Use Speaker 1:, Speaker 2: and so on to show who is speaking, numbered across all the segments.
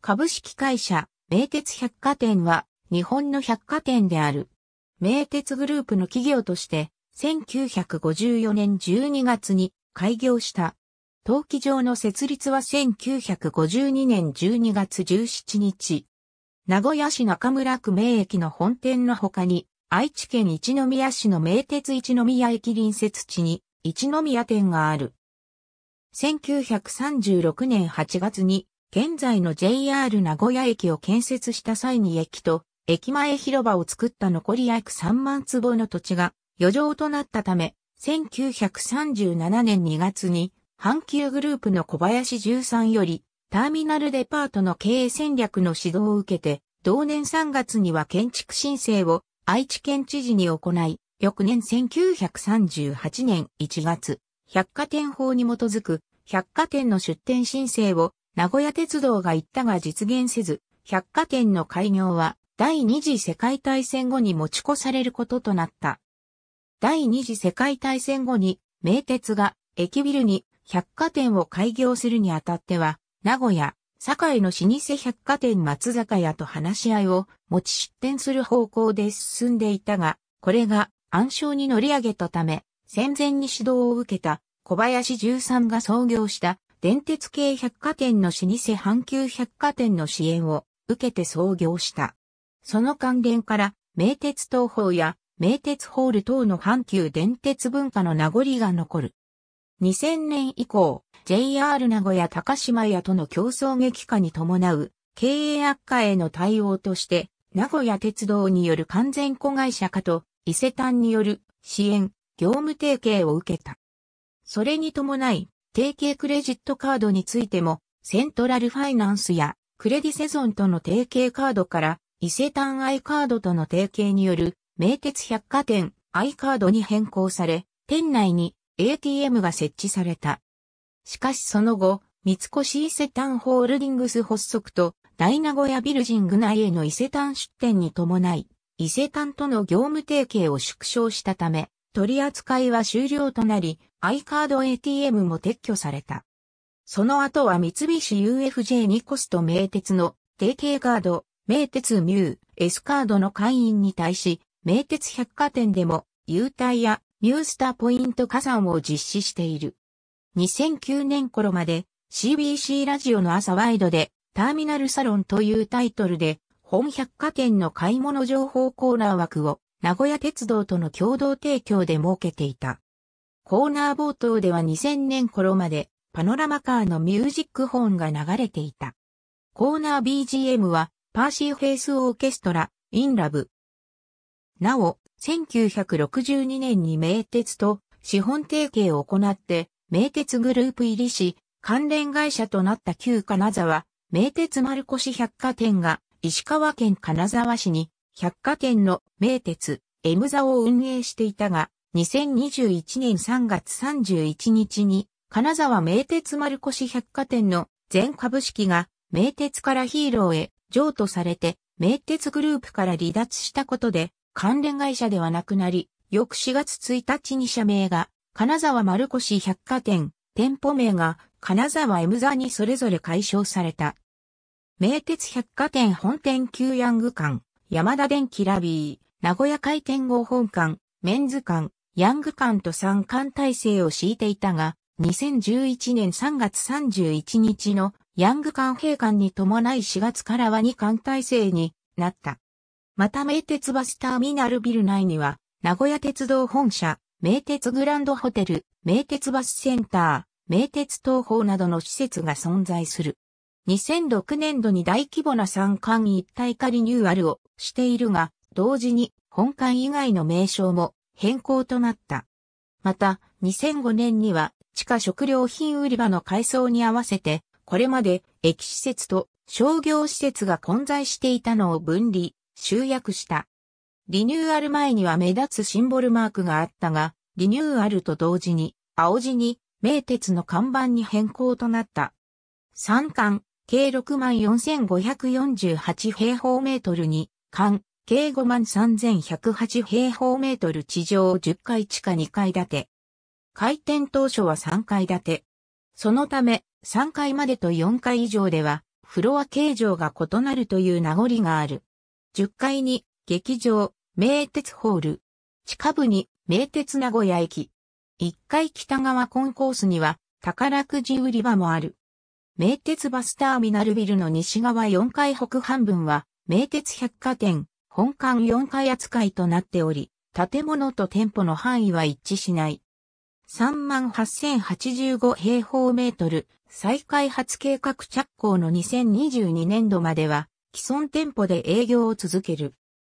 Speaker 1: 株式会社、名鉄百貨店は、日本の百貨店である。名鉄グループの企業として、1954年12月に開業した。登記場の設立は1952年12月17日。名古屋市中村区名駅の本店の他に、愛知県一宮市の名鉄一宮駅隣接地に、一宮店がある。1936年8月に、現在の JR 名古屋駅を建設した際に駅と駅前広場を作った残り約3万坪の土地が余剰となったため、1937年2月に阪急グループの小林十三よりターミナルデパートの経営戦略の指導を受けて、同年3月には建築申請を愛知県知事に行い、翌年1938年1月、百貨店法に基づく百貨店の出店申請を名古屋鉄道が行ったが実現せず、百貨店の開業は第二次世界大戦後に持ち越されることとなった。第二次世界大戦後に名鉄が駅ビルに百貨店を開業するにあたっては、名古屋、堺の老舗百貨店松坂屋と話し合いを持ち出展する方向で進んでいたが、これが暗礁に乗り上げたため、戦前に指導を受けた小林十三が創業した電鉄系百貨店の老舗阪急百貨店の支援を受けて創業した。その関連から、名鉄東宝や名鉄ホール等の阪急電鉄文化の名残が残る。2000年以降、JR 名古屋高島屋との競争激化に伴う経営悪化への対応として、名古屋鉄道による完全子会社化と伊勢丹による支援、業務提携を受けた。それに伴い、提携クレジットカードについても、セントラルファイナンスやクレディセゾンとの提携カードから伊勢丹アイカードとの提携による名鉄百貨店アイカードに変更され、店内に ATM が設置された。しかしその後、三越伊勢丹ホールディングス発足と大名古屋ビルジング内への伊勢丹出店に伴い、伊勢丹との業務提携を縮小したため、取り扱いは終了となり、i カード ATM も撤去された。その後は三菱 UFJ ニコスと名鉄の提携カード、名鉄ミュー、S カードの会員に対し、名鉄百貨店でも優待やミュースターポイント加算を実施している。2009年頃まで CBC ラジオの朝ワイドでターミナルサロンというタイトルで本百貨店の買い物情報コーナー枠を名古屋鉄道との共同提供で設けていた。コーナー冒頭では2000年頃までパノラマカーのミュージックホーンが流れていた。コーナー BGM はパーシーフェイスオーケストラ、インラブ。なお、1962年に名鉄と資本提携を行って、名鉄グループ入りし、関連会社となった旧金沢、名鉄丸越百貨店が石川県金沢市に百貨店の名鉄、エムザを運営していたが、2021年3月31日に、金沢名鉄丸越百貨店の全株式が名鉄からヒーローへ譲渡されて、名鉄グループから離脱したことで、関連会社ではなくなり、翌4月1日に社名が、金沢丸越百貨店、店舗名が金沢エムザにそれぞれ解消された。名鉄百貨店本店旧ヤング館、山田電機ラビー、名古屋回転後本館、メンズ館、ヤング館と3館体制を敷いていたが、2011年3月31日のヤング館閉館に伴い4月からは2館体制になった。また名鉄バスターミナルビル内には、名古屋鉄道本社、名鉄グランドホテル、名鉄バスセンター、名鉄東宝などの施設が存在する。2006年度に大規模な三館一体化リニューアルをしているが、同時に本館以外の名称も変更となった。また、2005年には地下食料品売り場の改装に合わせて、これまで駅施設と商業施設が混在していたのを分離、集約した。リニューアル前には目立つシンボルマークがあったが、リニューアルと同時に、青地に、名鉄の看板に変更となった。3巻、計64,548平方メートルに、間、計5万3108平方メートル地上10階地下2階建て。開店当初は3階建て。そのため、3階までと4階以上では、フロア形状が異なるという名残がある。10階に、劇場、名鉄ホール。地下部に、名鉄名古屋駅。1階北側コンコースには、宝くじ売り場もある。名鉄バスターミナルビルの西側4階北半分は、名鉄百貨店、本館4階扱いとなっており、建物と店舗の範囲は一致しない。38,085平方メートル、再開発計画着工の2022年度までは、既存店舗で営業を続ける。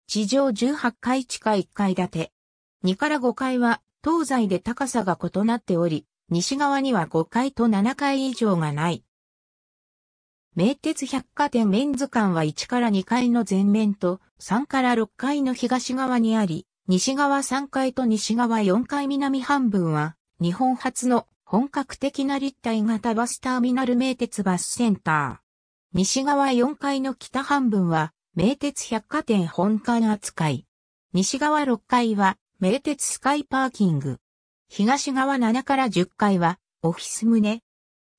Speaker 1: 地上18階地下1階建て。2から5階は、東西で高さが異なっており、西側には5階と7階以上がない。名鉄百貨店メンズ館は1から2階の前面と3から6階の東側にあり、西側3階と西側4階南半分は、日本初の本格的な立体型バスターミナル名鉄バスセンター。西側4階の北半分は、名鉄百貨店本館扱い。西側6階は、名鉄スカイパーキング。東側7から10階は、オフィス棟、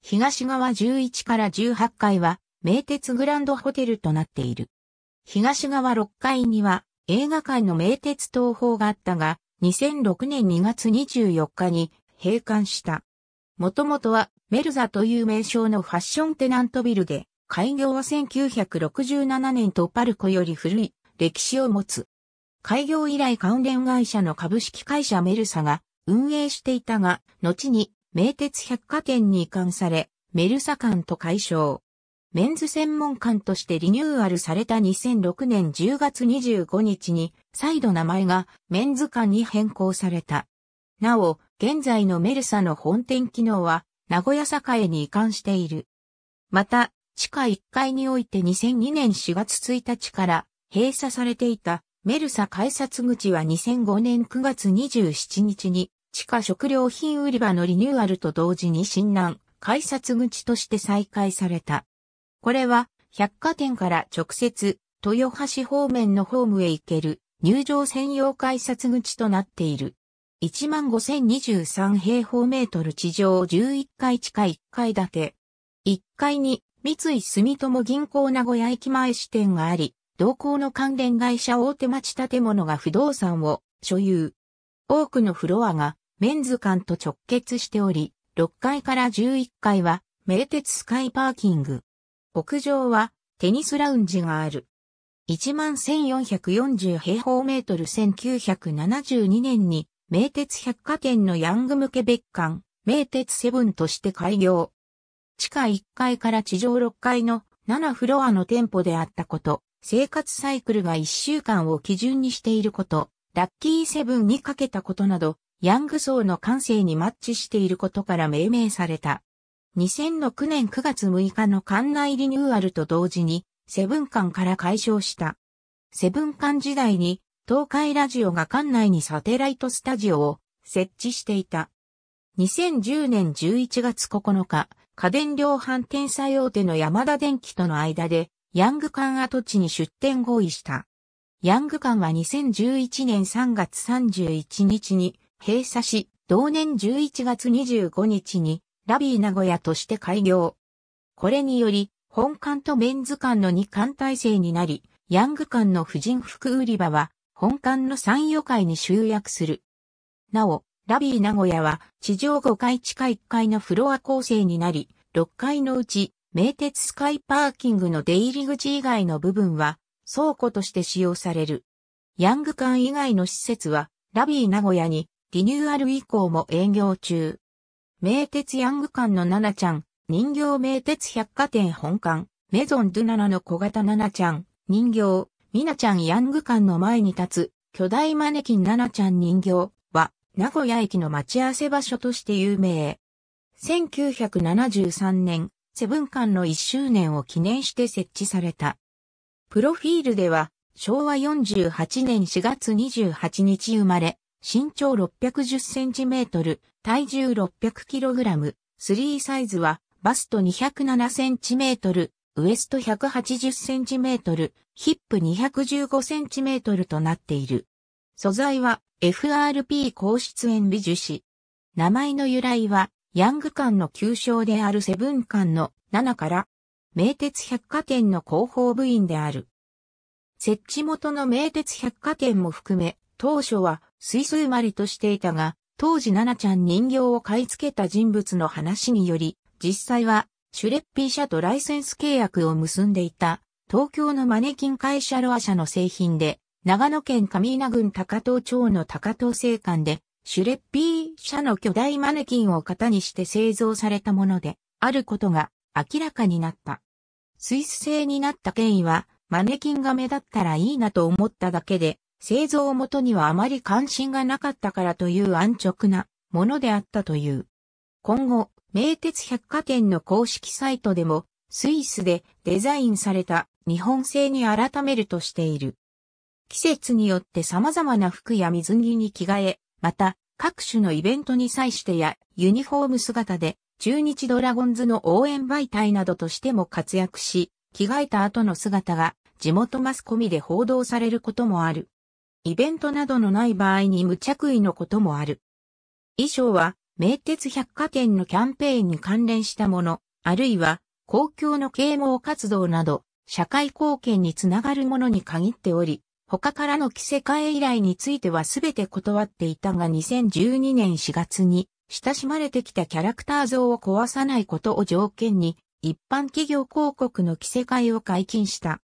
Speaker 1: 東側11から18階は名鉄グランドホテルとなっている。東側6階には映画館の名鉄東宝があったが、2006年2月24日に閉館した。もともとはメルザという名称のファッションテナントビルで、開業は1967年とパルコより古い歴史を持つ。開業以来関連会社の株式会社メルサが運営していたが、後に名鉄百貨店に移管され、メルサ館と解消。メンズ専門館としてリニューアルされた2006年10月25日に、再度名前がメンズ館に変更された。なお、現在のメルサの本店機能は、名古屋栄に移管している。また、地下1階において2002年4月1日から閉鎖されていたメルサ改札口は2005年9月27日に地下食料品売り場のリニューアルと同時に新南、改札口として再開された。これは、百貨店から直接、豊橋方面のホームへ行ける、入場専用改札口となっている。15,023平方メートル地上11階地下1階建て。1階に三井住友銀行名古屋駅前支店があり、同行の関連会社大手町建物が不動産を所有。多くのフロアがメンズ館と直結しており、6階から11階は名鉄スカイパーキング。屋上はテニスラウンジがある。11,440平方メートル1972年に名鉄百貨店のヤング向け別館、名鉄セブンとして開業。地下1階から地上6階の7フロアの店舗であったこと、生活サイクルが1週間を基準にしていること、ラッキーセブンにかけたことなど、ヤング層の感性にマッチしていることから命名された。2006年9月6日の館内リニューアルと同時に、セブン館から解消した。セブン館時代に、東海ラジオが館内にサテライトスタジオを設置していた。2010年11月9日、家電量販店最大手の山田電機との間で、ヤング館跡地に出店合意した。ヤング館は2011年3月31日に閉鎖し、同年11月25日にラビー名古屋として開業。これにより、本館とメンズ館の2館体制になり、ヤング館の婦人服売り場は本館の3、余会に集約する。なお、ラビー名古屋は地上5階地下1階のフロア構成になり、6階のうち名鉄スカイパーキングの出入り口以外の部分は倉庫として使用される。ヤング館以外の施設はラビー名古屋にリニューアル以降も営業中。名鉄ヤング館のナナちゃん、人形名鉄百貨店本館、メゾンドゥナナの小型ナナちゃん、人形、ミナちゃんヤング館の前に立つ、巨大マネキンナナちゃん人形は、名古屋駅の待ち合わせ場所として有名。1973年、セブン館の1周年を記念して設置された。プロフィールでは、昭和48年4月28日生まれ、身長610センチメートル、体重600キログラム、スリーサイズは、バスト207センチメートル、ウエスト180センチメートル、ヒップ215センチメートルとなっている。素材は FRP 高出演美樹脂。名前の由来は、ヤング館の旧称であるセブン館の7から、名鉄百貨店の広報部員である。設置元の名鉄百貨店も含め、当初はスイス生まれとしていたが、当時ナナちゃん人形を買い付けた人物の話により、実際はシュレッピー社とライセンス契約を結んでいた東京のマネキン会社ロア社の製品で、長野県上稲郡高藤町の高藤製館で、シュレッピー社の巨大マネキンを型にして製造されたもので、あることが明らかになった。スイス製になった権威は、マネキンが目立ったらいいなと思っただけで、製造元にはあまり関心がなかったからという安直なものであったという。今後、名鉄百貨店の公式サイトでも、スイスでデザインされた日本製に改めるとしている。季節によって様々な服や水着に着替え、また各種のイベントに際してやユニフォーム姿で中日ドラゴンズの応援媒体などとしても活躍し、着替えた後の姿が地元マスコミで報道されることもある。イベントなどのない場合に無着衣のこともある。衣装は、名鉄百貨店のキャンペーンに関連したもの、あるいは、公共の啓蒙活動など、社会貢献につながるものに限っており、他からの着せ替え依頼については全て断っていたが2012年4月に、親しまれてきたキャラクター像を壊さないことを条件に、一般企業広告の着せ替えを解禁した。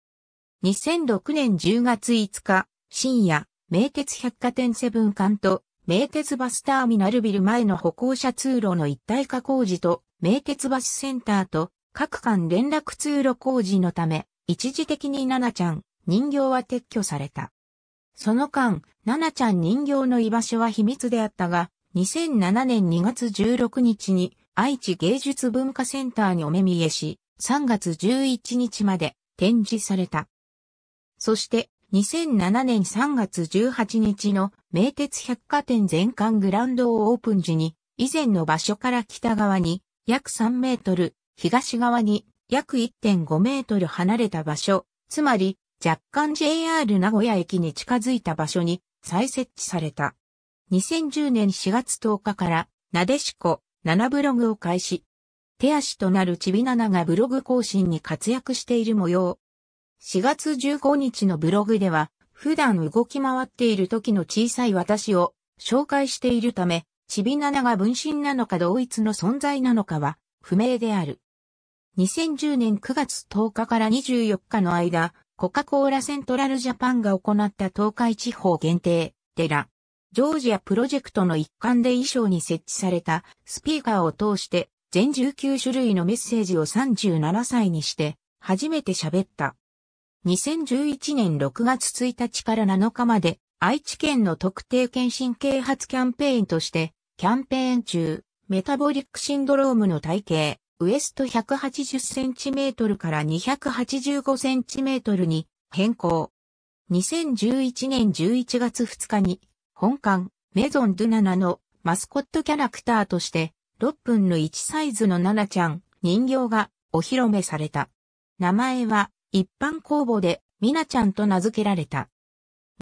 Speaker 1: 2006年10月5日、深夜、名鉄百貨店セブン館と、名鉄バスターミナルビル前の歩行者通路の一体化工事と、名鉄バスセンターと、各間連絡通路工事のため、一時的にナナちゃん、人形は撤去された。その間、ナナちゃん人形の居場所は秘密であったが、2007年2月16日に愛知芸術文化センターにお目見えし、3月11日まで展示された。そして2007年3月18日の名鉄百貨店全館グランドオープン時に、以前の場所から北側に約3メートル、東側に約1.5メートル離れた場所、つまり若干 JR 名古屋駅に近づいた場所に再設置された。2010年4月10日から、なでしこ、7ブログを開始。手足となるちびなながブログ更新に活躍している模様。4月15日のブログでは、普段動き回っている時の小さい私を紹介しているため、チビナナが分身なのか同一の存在なのかは不明である。2010年9月10日から24日の間、コカ・コーラセントラルジャパンが行った東海地方限定、デラ、ジョージアプロジェクトの一環で衣装に設置されたスピーカーを通して全19種類のメッセージを37歳にして初めて喋った。2011年6月1日から7日まで、愛知県の特定健診啓発キャンペーンとして、キャンペーン中、メタボリックシンドロームの体型、ウエスト 180cm から 285cm に変更。2011年11月2日に、本館、メゾン・ドゥナナのマスコットキャラクターとして、6分の1サイズのナナちゃん、人形がお披露目された。名前は、一般公募で、みなちゃんと名付けられた。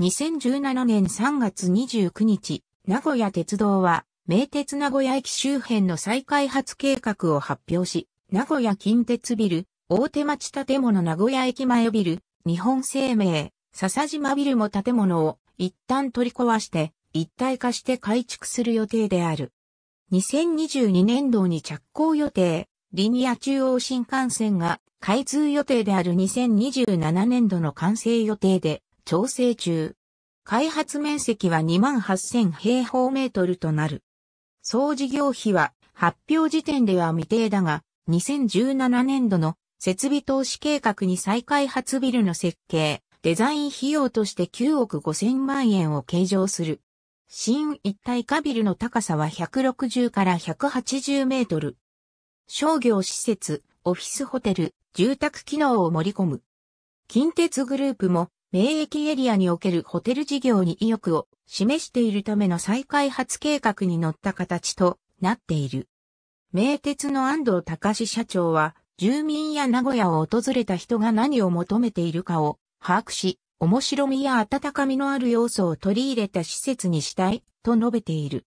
Speaker 1: 2017年3月29日、名古屋鉄道は、名鉄名古屋駅周辺の再開発計画を発表し、名古屋近鉄ビル、大手町建物名古屋駅前ビル、日本生命、笹島ビルも建物を一旦取り壊して一体化して改築する予定である。2022年度に着工予定、リニア中央新幹線が開通予定である2027年度の完成予定で調整中。開発面積は28,000平方メートルとなる。総事業費は発表時点では未定だが、2017年度の設備投資計画に再開発ビルの設計、デザイン費用として9億5000万円を計上する。新一体化ビルの高さは160から180メートル。商業施設、オフィスホテル、住宅機能を盛り込む。近鉄グループも、名駅エリアにおけるホテル事業に意欲を示しているための再開発計画に乗った形となっている。名鉄の安藤隆社長は、住民や名古屋を訪れた人が何を求めているかを把握し、面白みや温かみのある要素を取り入れた施設にしたいと述べている。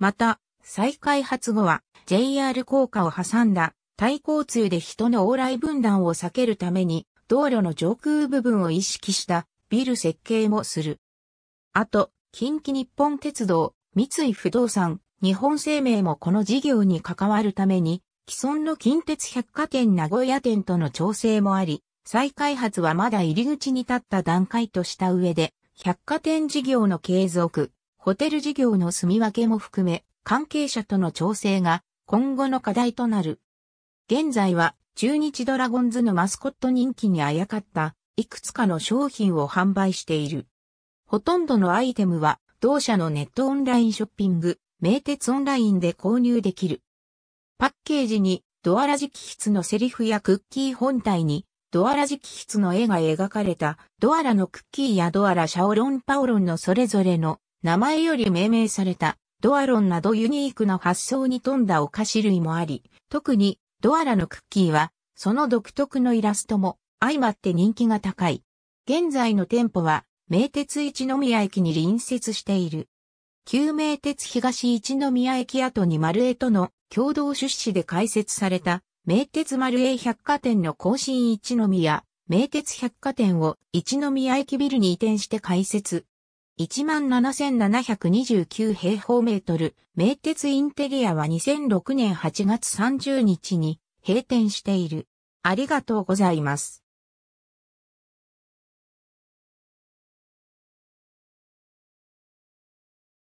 Speaker 1: また、再開発後は JR 高架を挟んだ対抗通で人の往来分断を避けるために道路の上空部分を意識したビル設計もする。あと、近畿日本鉄道、三井不動産、日本生命もこの事業に関わるために既存の近鉄百貨店名古屋店との調整もあり、再開発はまだ入り口に立った段階とした上で、百貨店事業の継続、ホテル事業の住み分けも含め、関係者との調整が今後の課題となる。現在は中日ドラゴンズのマスコット人気にあやかったいくつかの商品を販売している。ほとんどのアイテムは同社のネットオンラインショッピング、名鉄オンラインで購入できる。パッケージにドアラ直筆のセリフやクッキー本体にドアラ直筆の絵が描かれたドアラのクッキーやドアラシャオロンパオロンのそれぞれの名前より命名されたドアロンなどユニークな発想に富んだお菓子類もあり、特にドアラのクッキーはその独特のイラストも相まって人気が高い。現在の店舗は名鉄一宮駅に隣接している。旧名鉄東一宮駅跡に丸江との共同出資で開設された名鉄丸江百貨店の更新一宮、名鉄百貨店を一宮駅ビルに移転して開設。17,729平方メートル、名鉄インテリアは2006年8月30日に閉店している。ありがとうございます。